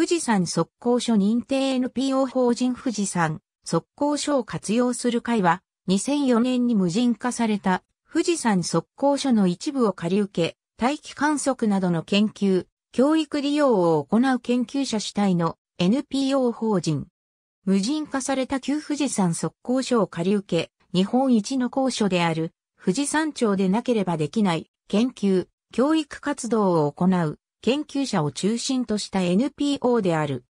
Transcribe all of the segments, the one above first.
富士山速攻所認定 NPO 法人富士山速攻所を活用する会は、2004年に無人化された富士山速攻所の一部を借り受け、大気観測などの研究、教育利用を行う研究者主体の NPO 法人。無人化された旧富士山速攻所を借り受け、日本一の高所である富士山頂でなければできない研究、教育活動を行う研究者を中心とした NPO である。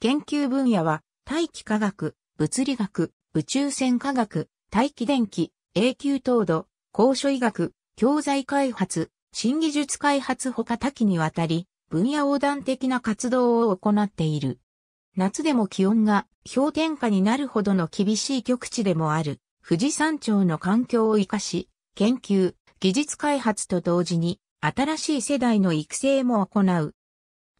研究分野は、大気科学、物理学、宇宙船科学、大気電気、永久凍土、高所医学、教材開発、新技術開発ほか多岐にわたり、分野横断的な活動を行っている。夏でも気温が氷点下になるほどの厳しい極地でもある富士山頂の環境を活かし、研究、技術開発と同時に新しい世代の育成も行う。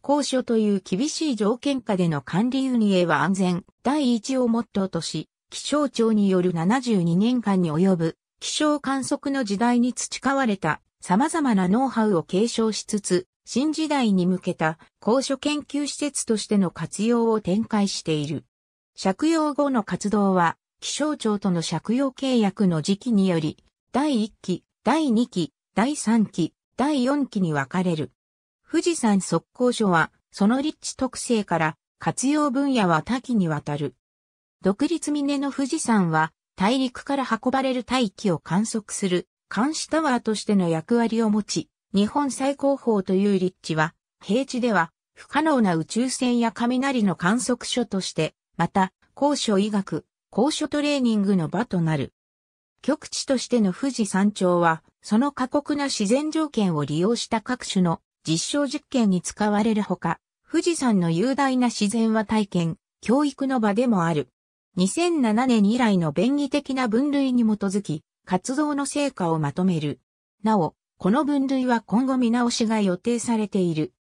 高所という厳しい条件下での管理運営は安全第一をモットーとし、気象庁による72年間に及ぶ気象観測の時代に培われた様々なノウハウを継承しつつ、新時代に向けた高所研究施設としての活用を展開している。借用後の活動は、気象庁との借用契約の時期により、第1期、第2期、第3期、第4期に分かれる。富士山速攻所は、その立地特性から、活用分野は多岐にわたる。独立峰の富士山は、大陸から運ばれる大気を観測する、監視タワーとしての役割を持ち、日本最高峰という立地は、平地では不可能な宇宙船や雷の観測所として、また、高所医学、高所トレーニングの場となる。極地としての富士山頂は、その過酷な自然条件を利用した各種の実証実験に使われるほか、富士山の雄大な自然は体験、教育の場でもある。2007年以来の便宜的な分類に基づき、活動の成果をまとめる。なお、この分類は今後見直しが予定されている。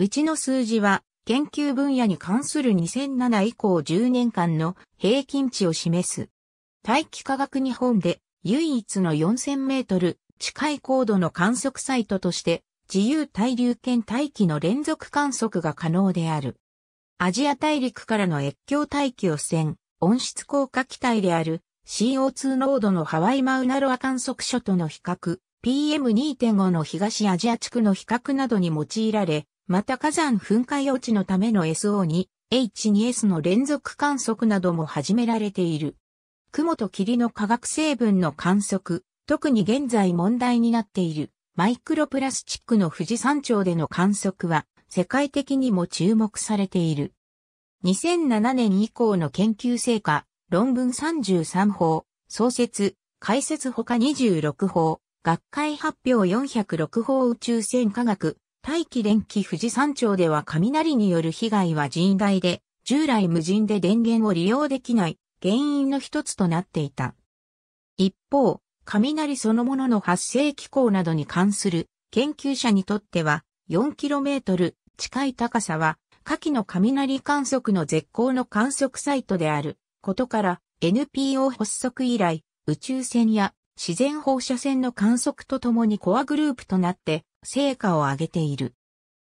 うちの数字は、研究分野に関する2007以降10年間の平均値を示す。大気科学日本で唯一の4000メートル近い高度の観測サイトとして、自由対流圏大気の連続観測が可能である。アジア大陸からの越境大気汚染、温室効果気体である CO2 濃度のハワイマウナロア観測所との比較、PM2.5 の東アジア地区の比較などに用いられ、また火山噴火予知のための SO2、H2S の連続観測なども始められている。雲と霧の化学成分の観測、特に現在問題になっているマイクロプラスチックの富士山頂での観測は世界的にも注目されている。2007年以降の研究成果、論文33法、創設、解説他26法、学会発表406法宇宙船科学、大気電気富士山頂では雷による被害は甚大で、従来無人で電源を利用できない原因の一つとなっていた。一方、雷そのものの発生機構などに関する研究者にとっては 4km 近い高さは下記の雷観測の絶好の観測サイトであることから NPO 発足以来宇宙船や自然放射線の観測とともにコアグループとなって成果を上げている。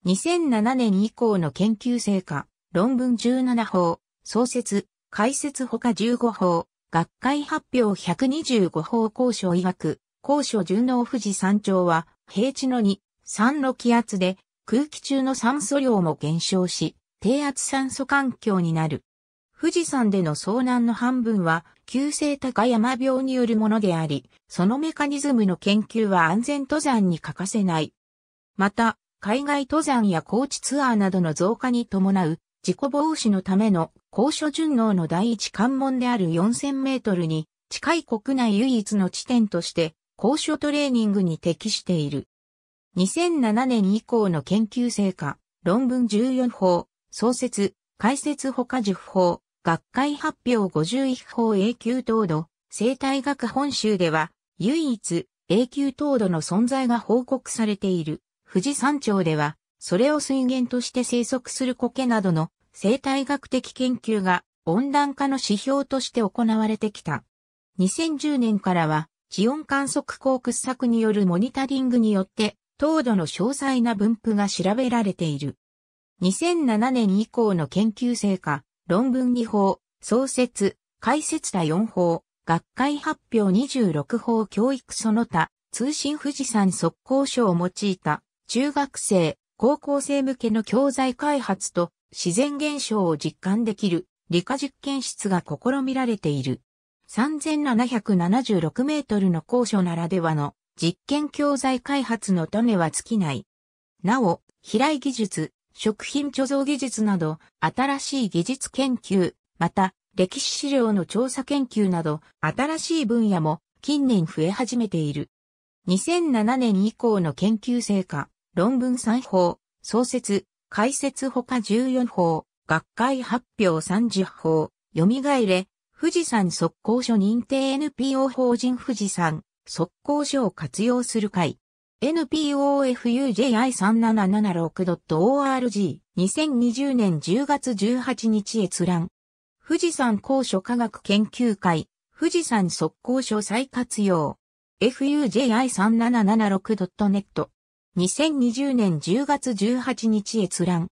2007年以降の研究成果、論文17法、創設、解説ほか15法、学会発表125法交所医学、高所順応富士山頂は、平地の2、3の気圧で、空気中の酸素量も減少し、低圧酸素環境になる。富士山での遭難の半分は、急性高山病によるものであり、そのメカニズムの研究は安全登山に欠かせない。また、海外登山や高地ツアーなどの増加に伴う事故防止のための高所順応の第一関門である4000メートルに近い国内唯一の地点として高所トレーニングに適している。2007年以降の研究成果、論文14法、創設、解説他10法、学会発表51法永久凍土、生態学本州では唯一永久凍土の存在が報告されている。富士山頂では、それを水源として生息する苔などの生態学的研究が温暖化の指標として行われてきた。2010年からは地温観測校掘削によるモニタリングによって糖度の詳細な分布が調べられている。2007年以降の研究成果、論文2法、創設、解説他4法、学会発表26法教育その他、通信富士山速攻書を用いた中学生、高校生向けの教材開発と自然現象を実感できる理科実験室が試みられている。3776メートルの高所ならではの実験教材開発の種は尽きない。なお、飛来技術、食品貯蔵技術など、新しい技術研究、また、歴史資料の調査研究など、新しい分野も近年増え始めている。2007年以降の研究成果、論文参考、創設、解説ほか14法、学会発表30法、蘇れ、富士山速攻所認定 NPO 法人富士山、速攻所を活用する会。NPOFUJI3776.org 2020年10月18日閲覧。富士山高所科学研究会、富士山速攻所再活用。FUJI3776.net 2020年10月18日閲覧。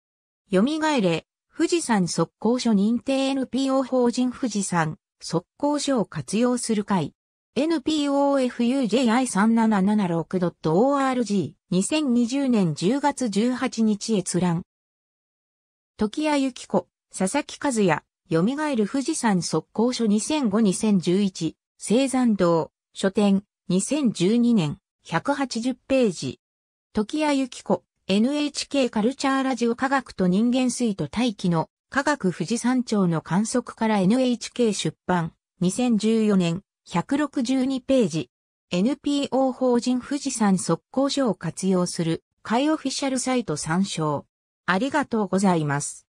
蘇れ、富士山速攻書認定 NPO 法人富士山速攻書を活用する会。NPOFUJI3776.org2020 年10月18日閲覧。時谷由紀子、佐々木和也、蘇る富士山速攻書2005-2011、青山道、書店、2012年、180ページ。時谷幸子、NHK カルチャーラジオ科学と人間水と大気の科学富士山頂の観測から NHK 出版2014年162ページ NPO 法人富士山速攻書を活用する海オフィシャルサイト参照ありがとうございます。